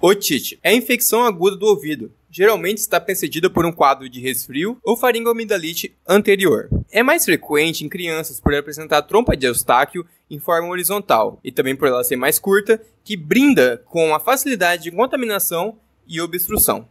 Otite é a infecção aguda do ouvido. Geralmente está precedida por um quadro de resfrio ou faringoamidalite anterior. É mais frequente em crianças por apresentar trompa de Eustáquio em forma horizontal e também por ela ser mais curta, que brinda com a facilidade de contaminação e obstrução.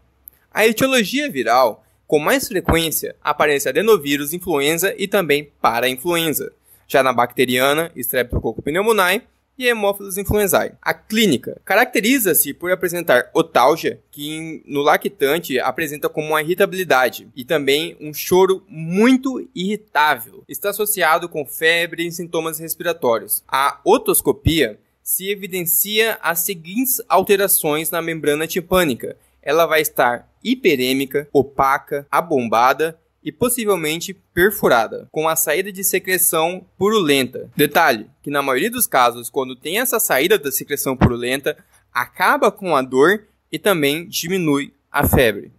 A etiologia viral, com mais frequência, aparece adenovírus, influenza e também parainfluenza. Já na bacteriana, Streptococcus pneumoniae, e hemófilos influenzae. A clínica caracteriza-se por apresentar otalgia, que no lactante apresenta como uma irritabilidade e também um choro muito irritável. Está associado com febre e sintomas respiratórios. A otoscopia se evidencia as seguintes alterações na membrana timpânica. Ela vai estar hiperêmica, opaca, abombada e possivelmente perfurada, com a saída de secreção purulenta. Detalhe, que na maioria dos casos, quando tem essa saída da secreção purulenta, acaba com a dor e também diminui a febre.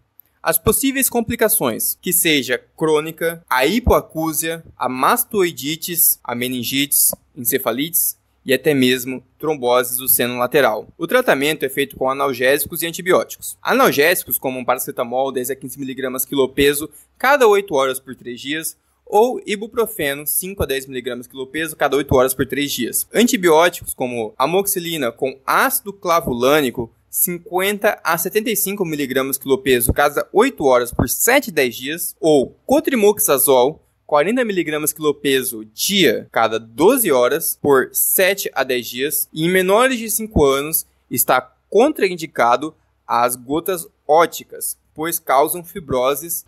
As possíveis complicações, que seja crônica, a hipoacúsia, a mastoidites, a meningites, encefalites, e até mesmo tromboses do seno lateral. O tratamento é feito com analgésicos e antibióticos. Analgésicos, como um paracetamol 10 a 15 mg quilopeso cada 8 horas por 3 dias, ou ibuprofeno 5 a 10 mg quilopeso cada 8 horas por 3 dias. Antibióticos como amoxilina com ácido clavulânico 50 a 75 mg quilopeso cada 8 horas por 7 a 10 dias, ou cotrimoxazol 40 miligramas quilopeso dia, cada 12 horas, por 7 a 10 dias, e em menores de 5 anos está contraindicado às gotas óticas, pois causam fibroses